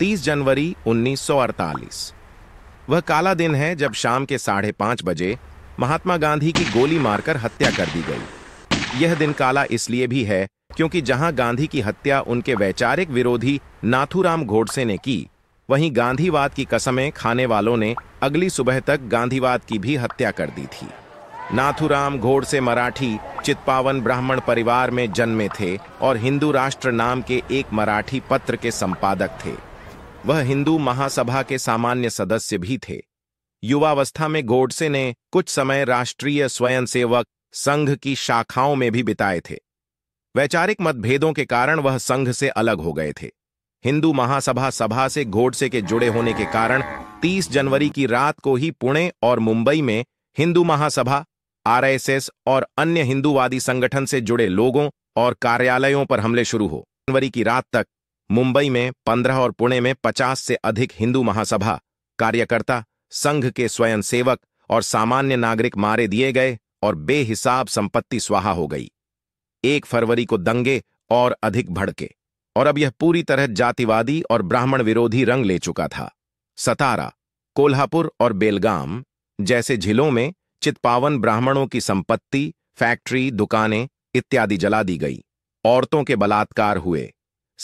30 जनवरी 1948। वह काला दिन है जब शाम के साढ़े पांच बजे महात्मा गांधी की गोली मारकर हत्या कर दी गई यह दिन काला इसलिए भी है क्योंकि जहां गांधी की हत्या उनके वैचारिक विरोधी नाथूराम घोडसे ने की वहीं गांधीवाद की कसमें खाने वालों ने अगली सुबह तक गांधीवाद की भी हत्या कर दी थी नाथूराम घोडसे मराठी चित्पावन ब्राह्मण परिवार में जन्मे थे और हिंदू राष्ट्र नाम के एक मराठी पत्र के संपादक थे वह हिंदू महासभा के सामान्य सदस्य भी थे युवावस्था में गोडसे ने कुछ समय राष्ट्रीय स्वयंसेवक संघ की शाखाओं में भी बिताए थे वैचारिक मतभेदों के कारण वह संघ से अलग हो गए थे हिंदू महासभा सभा से गोडसे के जुड़े होने के कारण 30 जनवरी की रात को ही पुणे और मुंबई में हिंदू महासभा आरएसएस और अन्य हिंदूवादी संगठन से जुड़े लोगों और कार्यालयों पर हमले शुरू हो जनवरी की रात तक मुंबई में पंद्रह और पुणे में पचास से अधिक हिंदू महासभा कार्यकर्ता संघ के स्वयंसेवक और सामान्य नागरिक मारे दिए गए और बेहिसाब संपत्ति स्वाहा हो गई एक फरवरी को दंगे और अधिक भड़के और अब यह पूरी तरह जातिवादी और ब्राह्मण विरोधी रंग ले चुका था सतारा कोल्हापुर और बेलगाम जैसे जिलों में चितपावन ब्राह्मणों की संपत्ति फैक्ट्री दुकानें इत्यादि जला दी गई औरतों के बलात्कार हुए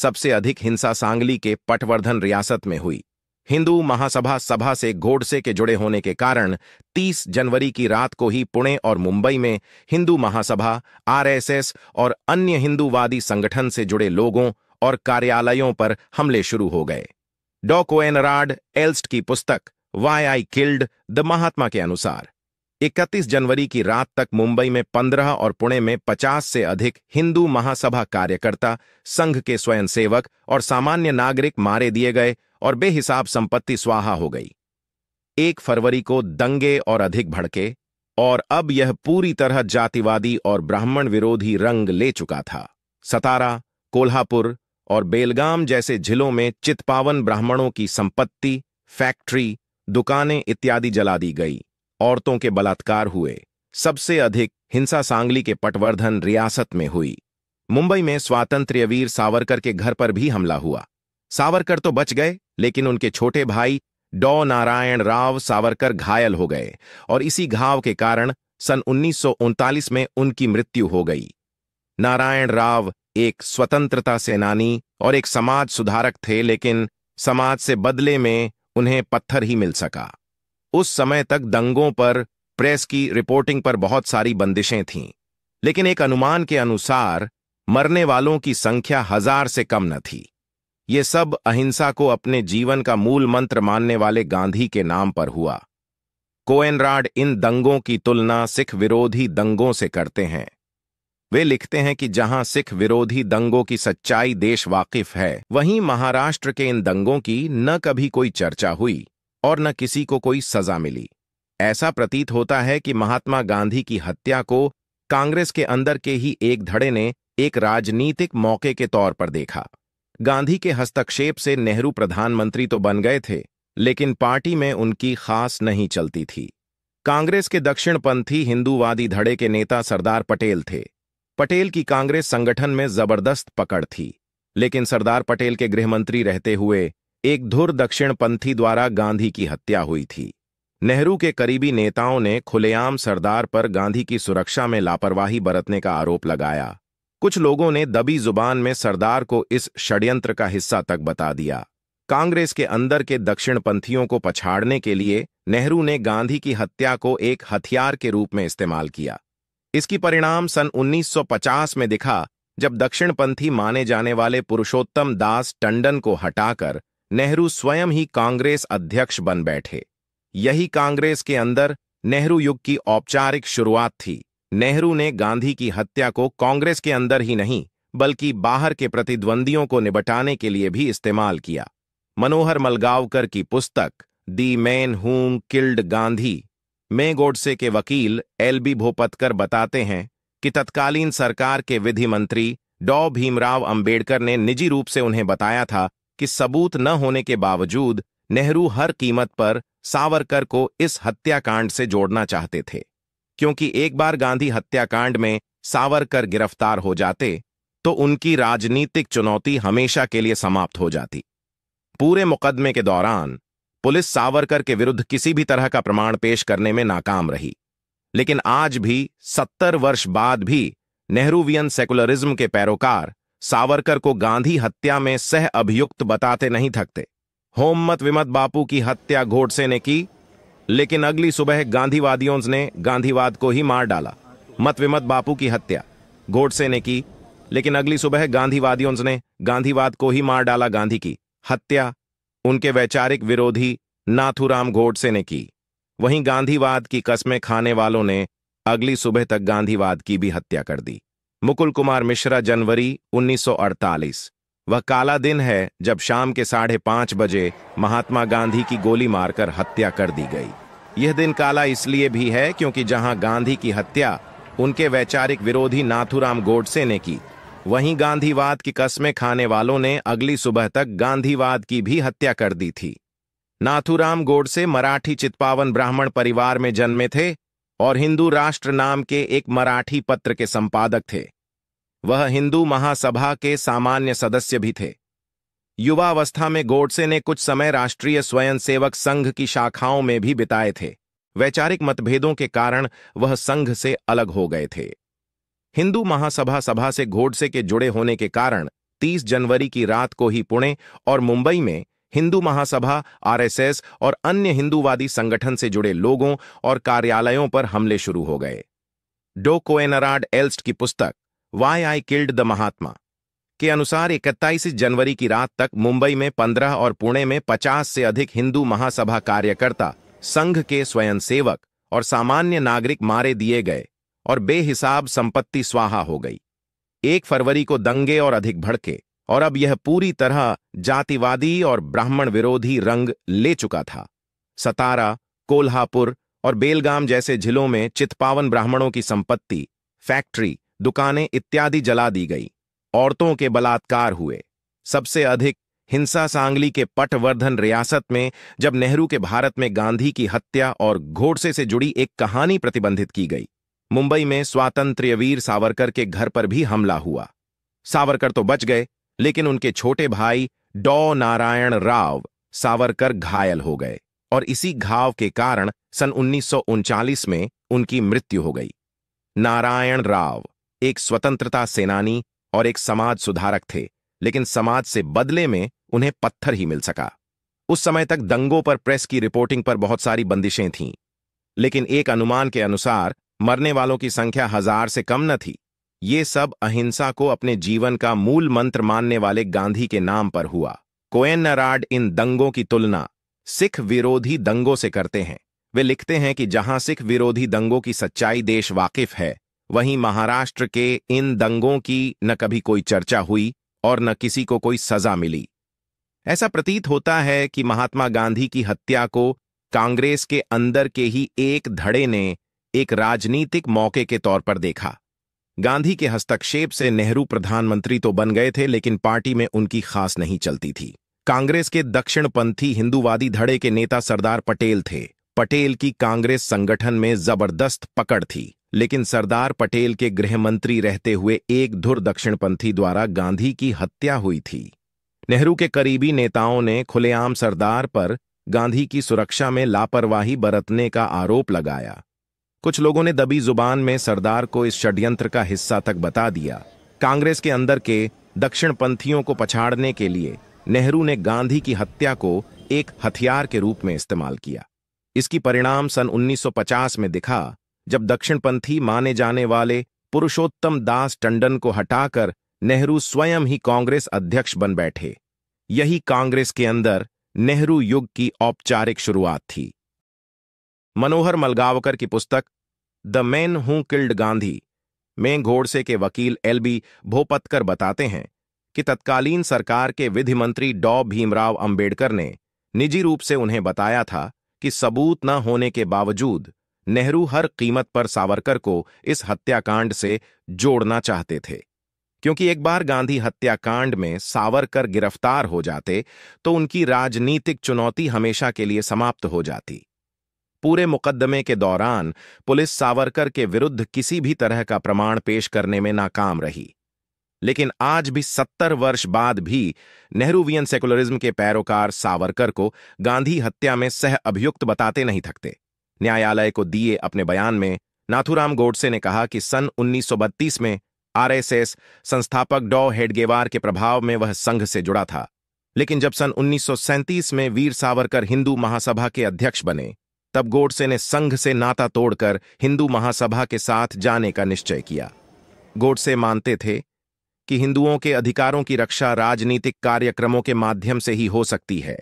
सबसे अधिक हिंसा सांगली के पटवर्धन रियासत में हुई हिंदू महासभा सभा से घोडसे के जुड़े होने के कारण 30 जनवरी की रात को ही पुणे और मुंबई में हिंदू महासभा आरएसएस और अन्य हिंदूवादी संगठन से जुड़े लोगों और कार्यालयों पर हमले शुरू हो गए एनराड एल्स्ट की पुस्तक why I killed the Mahatma के अनुसार 31 जनवरी की रात तक मुंबई में 15 और पुणे में 50 से अधिक हिंदू महासभा कार्यकर्ता संघ के स्वयंसेवक और सामान्य नागरिक मारे दिए गए और बेहिसाब संपत्ति स्वाहा हो गई एक फरवरी को दंगे और अधिक भड़के और अब यह पूरी तरह जातिवादी और ब्राह्मण विरोधी रंग ले चुका था सतारा कोल्हापुर और बेलगाम जैसे जिलों में चितपावन ब्राह्मणों की संपत्ति फैक्ट्री दुकानें इत्यादि जला दी गई औरतों के बलात्कार हुए सबसे अधिक हिंसा सांगली के पटवर्धन रियासत में हुई मुंबई में स्वातंत्र वीर सावरकर के घर पर भी हमला हुआ सावरकर तो बच गए लेकिन उनके छोटे भाई डॉ नारायण राव सावरकर घायल हो गए और इसी घाव के कारण सन उन्नीस में उनकी मृत्यु हो गई नारायण राव एक स्वतंत्रता सेनानी और एक समाज सुधारक थे लेकिन समाज से बदले में उन्हें पत्थर ही मिल सका उस समय तक दंगों पर प्रेस की रिपोर्टिंग पर बहुत सारी बंदिशें थीं लेकिन एक अनुमान के अनुसार मरने वालों की संख्या हजार से कम न थी ये सब अहिंसा को अपने जीवन का मूल मंत्र मानने वाले गांधी के नाम पर हुआ कोएनराड इन दंगों की तुलना सिख विरोधी दंगों से करते हैं वे लिखते हैं कि जहां सिख विरोधी दंगों की सच्चाई देश वाकिफ है वहीं महाराष्ट्र के इन दंगों की न कभी कोई चर्चा हुई और न किसी को कोई सजा मिली ऐसा प्रतीत होता है कि महात्मा गांधी की हत्या को कांग्रेस के अंदर के ही एक धड़े ने एक राजनीतिक मौके के तौर पर देखा गांधी के हस्तक्षेप से नेहरू प्रधानमंत्री तो बन गए थे लेकिन पार्टी में उनकी खास नहीं चलती थी कांग्रेस के दक्षिणपंथी हिंदूवादी धड़े के नेता सरदार पटेल थे पटेल की कांग्रेस संगठन में जबरदस्त पकड़ थी लेकिन सरदार पटेल के गृहमंत्री रहते हुए एक धुर दक्षिणपंथी द्वारा गांधी की हत्या हुई थी नेहरू के करीबी नेताओं ने खुलेआम सरदार पर गांधी की सुरक्षा में लापरवाही बरतने का आरोप लगाया कुछ लोगों ने दबी जुबान में सरदार को इस षड्यंत्र का हिस्सा तक बता दिया कांग्रेस के अंदर के दक्षिणपंथियों को पछाड़ने के लिए नेहरू ने गांधी की हत्या को एक हथियार के रूप में इस्तेमाल किया इसकी परिणाम सन 1950 में दिखा जब दक्षिणपंथी माने जाने वाले पुरुषोत्तम दास टंडन को हटाकर नेहरू स्वयं ही कांग्रेस अध्यक्ष बन बैठे यही कांग्रेस के अंदर नेहरू युग की औपचारिक शुरुआत थी नेहरू ने गांधी की हत्या को कांग्रेस के अंदर ही नहीं बल्कि बाहर के प्रतिद्वंदियों को निबटाने के लिए भी इस्तेमाल किया मनोहर मलगावकर की पुस्तक the man whom killed Gandhi मे गोडसे के वकील एल बी भोपतकर बताते हैं कि तत्कालीन सरकार के विधि मंत्री डॉ भीमराव अंबेडकर ने निजी रूप से उन्हें बताया था कि सबूत न होने के बावजूद नेहरू हर कीमत पर सावरकर को इस हत्याकांड से जोड़ना चाहते थे क्योंकि एक बार गांधी हत्याकांड में सावरकर गिरफ्तार हो जाते तो उनकी राजनीतिक चुनौती हमेशा के लिए समाप्त हो जाती पूरे मुकदमे के दौरान पुलिस सावरकर के विरुद्ध किसी भी तरह का प्रमाण पेश करने में नाकाम रही लेकिन आज भी सत्तर वर्ष बाद भी नेहरूवियन सेकुलरिज्म के पैरोकार सावरकर को गांधी हत्या में सह अभियुक्त बताते नहीं थकते होममत विमत बापू की हत्या घोडसे ने की लेकिन अगली सुबह गांधीवादियों ने गांधीवाद को ही मार डाला मत विमत बापू की हत्या घोडसे ने की लेकिन अगली सुबह गांधीवादियों ने गांधीवाद को ही मार डाला गांधी की हत्या उनके वैचारिक विरोधी नाथुराम घोडसे ने की वहीं गांधीवाद की कस्में खाने वालों ने अगली सुबह तक गांधीवाद की भी हत्या कर दी मुकुल कुमार मिश्रा जनवरी 1948 वह काला दिन है जब शाम के साढ़े पांच बजे महात्मा गांधी की गोली मारकर हत्या कर दी गई यह दिन काला इसलिए भी है क्योंकि जहां गांधी की हत्या उनके वैचारिक विरोधी नाथुराम गोडसे ने की वहीं गांधीवाद की कस्में खाने वालों ने अगली सुबह तक गांधीवाद की भी हत्या कर दी थी नाथुराम गोडसे मराठी चित्पावन ब्राह्मण परिवार में जन्मे थे और हिंदू राष्ट्र नाम के एक मराठी पत्र के संपादक थे वह हिंदू महासभा के सामान्य सदस्य भी थे युवावस्था में गोडसे ने कुछ समय राष्ट्रीय स्वयंसेवक संघ की शाखाओं में भी बिताए थे वैचारिक मतभेदों के कारण वह संघ से अलग हो गए थे हिंदू महासभा सभा से घोडसे के जुड़े होने के कारण 30 जनवरी की रात को ही पुणे और मुंबई में हिंदू महासभा आरएसएस और अन्य हिंदूवादी संगठन से जुड़े लोगों और कार्यालयों पर हमले शुरू हो गए डो कोएनराड एल्स्ट की पुस्तक why I killed the Mahatma के अनुसार 31 जनवरी की रात तक मुंबई में 15 और पुणे में 50 से अधिक हिंदू महासभा कार्यकर्ता संघ के स्वयंसेवक और सामान्य नागरिक मारे दिए गए और बेहिसाब संपत्ति स्वाहा हो गई एक फरवरी को दंगे और अधिक भड़के और अब यह पूरी तरह जातिवादी और ब्राह्मण विरोधी रंग ले चुका था सतारा कोल्हापुर और बेलगाम जैसे जिलों में चितपावन ब्राह्मणों की संपत्ति फैक्ट्री दुकानें इत्यादि जला दी गई औरतों के बलात्कार हुए सबसे अधिक हिंसा सांगली के पटवर्धन रियासत में जब नेहरू के भारत में गांधी की हत्या और घोड़से से जुड़ी एक कहानी प्रतिबंधित की गई मुंबई में स्वातंत्र्य वीर सावरकर के घर पर भी हमला हुआ सावरकर तो बच गए लेकिन उनके छोटे भाई डॉ नारायण राव सावरकर घायल हो गए और इसी घाव के कारण सन उन्नीस में उनकी मृत्यु हो गई नारायण राव एक स्वतंत्रता सेनानी और एक समाज सुधारक थे लेकिन समाज से बदले में उन्हें पत्थर ही मिल सका उस समय तक दंगों पर प्रेस की रिपोर्टिंग पर बहुत सारी बंदिशें थीं लेकिन एक अनुमान के अनुसार मरने वालों की संख्या हजार से कम न थी ये सब अहिंसा को अपने जीवन का मूल मंत्र मानने वाले गांधी के नाम पर हुआ कोयनराड इन दंगों की तुलना सिख विरोधी दंगों से करते हैं वे लिखते हैं कि जहां सिख विरोधी दंगों की सच्चाई देश वाकिफ है वहीं महाराष्ट्र के इन दंगों की न कभी कोई चर्चा हुई और न किसी को कोई सजा मिली ऐसा प्रतीत होता है कि महात्मा गांधी की हत्या को कांग्रेस के अंदर के ही एक धड़े ने एक राजनीतिक मौके के तौर पर देखा गांधी के हस्तक्षेप से नेहरू प्रधानमंत्री तो बन गए थे लेकिन पार्टी में उनकी खास नहीं चलती थी कांग्रेस के दक्षिणपंथी हिंदूवादी धड़े के नेता सरदार पटेल थे पटेल की कांग्रेस संगठन में जबरदस्त पकड़ थी लेकिन सरदार पटेल के गृहमंत्री रहते हुए एक धुर दक्षिणपंथी द्वारा गांधी की हत्या हुई थी नेहरू के करीबी नेताओं ने खुलेआम सरदार पर गांधी की सुरक्षा में लापरवाही बरतने का आरोप लगाया कुछ लोगों ने दबी जुबान में सरदार को इस षड्यंत्र का हिस्सा तक बता दिया कांग्रेस के अंदर के दक्षिणपंथियों को पछाड़ने के लिए नेहरू ने गांधी की हत्या को एक हथियार के रूप में इस्तेमाल किया इसकी परिणाम सन 1950 में दिखा जब दक्षिणपंथी माने जाने वाले पुरुषोत्तम दास टंडन को हटाकर नेहरू स्वयं ही कांग्रेस अध्यक्ष बन बैठे यही कांग्रेस के अंदर नेहरू युग की औपचारिक शुरुआत थी मनोहर मलगावकर की पुस्तक the man who killed Gandhi में घोड़से के वकील एल बी भोपतकर बताते हैं कि तत्कालीन सरकार के विधि मंत्री डॉ भीमराव अंबेडकर ने निजी रूप से उन्हें बताया था कि सबूत न होने के बावजूद नेहरू हर कीमत पर सावरकर को इस हत्याकांड से जोड़ना चाहते थे क्योंकि एक बार गांधी हत्याकांड में सावरकर गिरफ्तार हो जाते तो उनकी राजनीतिक चुनौती हमेशा के लिए समाप्त हो जाती पूरे मुकदमे के दौरान पुलिस सावरकर के विरुद्ध किसी भी तरह का प्रमाण पेश करने में नाकाम रही लेकिन आज भी सत्तर वर्ष बाद भी नेहरूवियन सेकुलरिज्म के पैरोकार सावरकर को गांधी हत्या में सह अभियुक्त बताते नहीं थकते न्यायालय को दिए अपने बयान में नाथुराम गोडसे ने कहा कि सन 1932 में आरएसएस संस्थापक डॉ हेडगेवार के प्रभाव में वह संघ से जुड़ा था लेकिन जब सन उन्नीस में वीर सावरकर हिंदू महासभा के अध्यक्ष बने तब गोडसे ने संघ से नाता तोड़कर हिंदू महासभा के साथ जाने का निश्चय किया गोडसे मानते थे कि हिंदुओं के अधिकारों की रक्षा राजनीतिक कार्यक्रमों के माध्यम से ही हो सकती है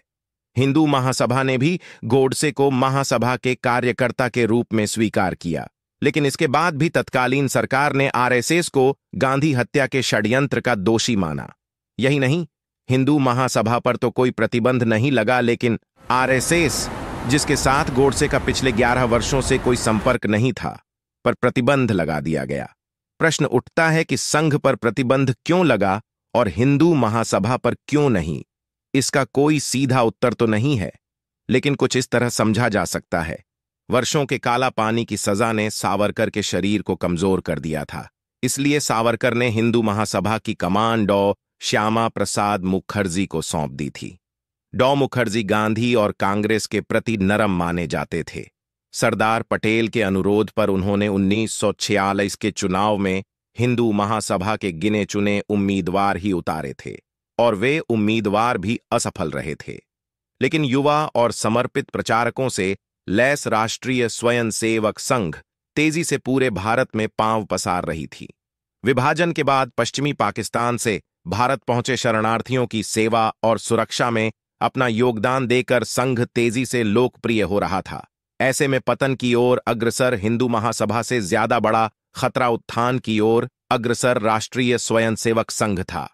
हिंदू महासभा ने भी गोडसे को महासभा के कार्यकर्ता के रूप में स्वीकार किया लेकिन इसके बाद भी तत्कालीन सरकार ने आरएसएस को गांधी हत्या के षड्यंत्र का दोषी माना यही नहीं हिंदू महासभा पर तो कोई प्रतिबंध नहीं लगा लेकिन आरएसएस जिसके साथ गोडसे का पिछले 11 वर्षों से कोई संपर्क नहीं था पर प्रतिबंध लगा दिया गया प्रश्न उठता है कि संघ पर प्रतिबंध क्यों लगा और हिंदू महासभा पर क्यों नहीं इसका कोई सीधा उत्तर तो नहीं है लेकिन कुछ इस तरह समझा जा सकता है वर्षों के काला पानी की सजा ने सावरकर के शरीर को कमजोर कर दिया था इसलिए सावरकर ने हिंदू महासभा की कमान डॉ श्यामा प्रसाद मुखर्जी को सौंप दी थी डॉ मुखर्जी गांधी और कांग्रेस के प्रति नरम माने जाते थे सरदार पटेल के अनुरोध पर उन्होंने उन्नीस के चुनाव में हिंदू महासभा के गिने चुने उम्मीदवार ही उतारे थे और वे उम्मीदवार भी असफल रहे थे लेकिन युवा और समर्पित प्रचारकों से लैस राष्ट्रीय स्वयंसेवक संघ तेजी से पूरे भारत में पांव पसार रही थी विभाजन के बाद पश्चिमी पाकिस्तान से भारत पहुंचे शरणार्थियों की सेवा और सुरक्षा में अपना योगदान देकर संघ तेजी से लोकप्रिय हो रहा था ऐसे में पतन की ओर अग्रसर हिंदू महासभा से ज्यादा बड़ा खतरा उत्थान की ओर अग्रसर राष्ट्रीय स्वयंसेवक संघ था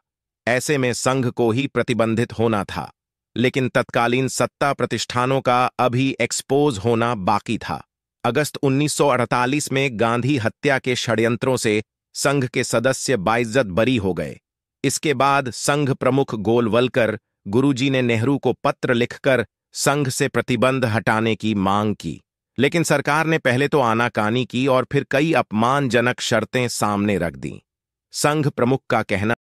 ऐसे में संघ को ही प्रतिबंधित होना था लेकिन तत्कालीन सत्ता प्रतिष्ठानों का अभी एक्सपोज होना बाकी था अगस्त 1948 में गांधी हत्या के षड्यंत्रों से संघ के सदस्य बाइज्जत बरी हो गए इसके बाद संघ प्रमुख गोलवलकर गुरुजी ने नेहरू को पत्र लिखकर संघ से प्रतिबंध हटाने की मांग की लेकिन सरकार ने पहले तो आनाकानी की और फिर कई अपमानजनक शर्तें सामने रख दी संघ प्रमुख का कहना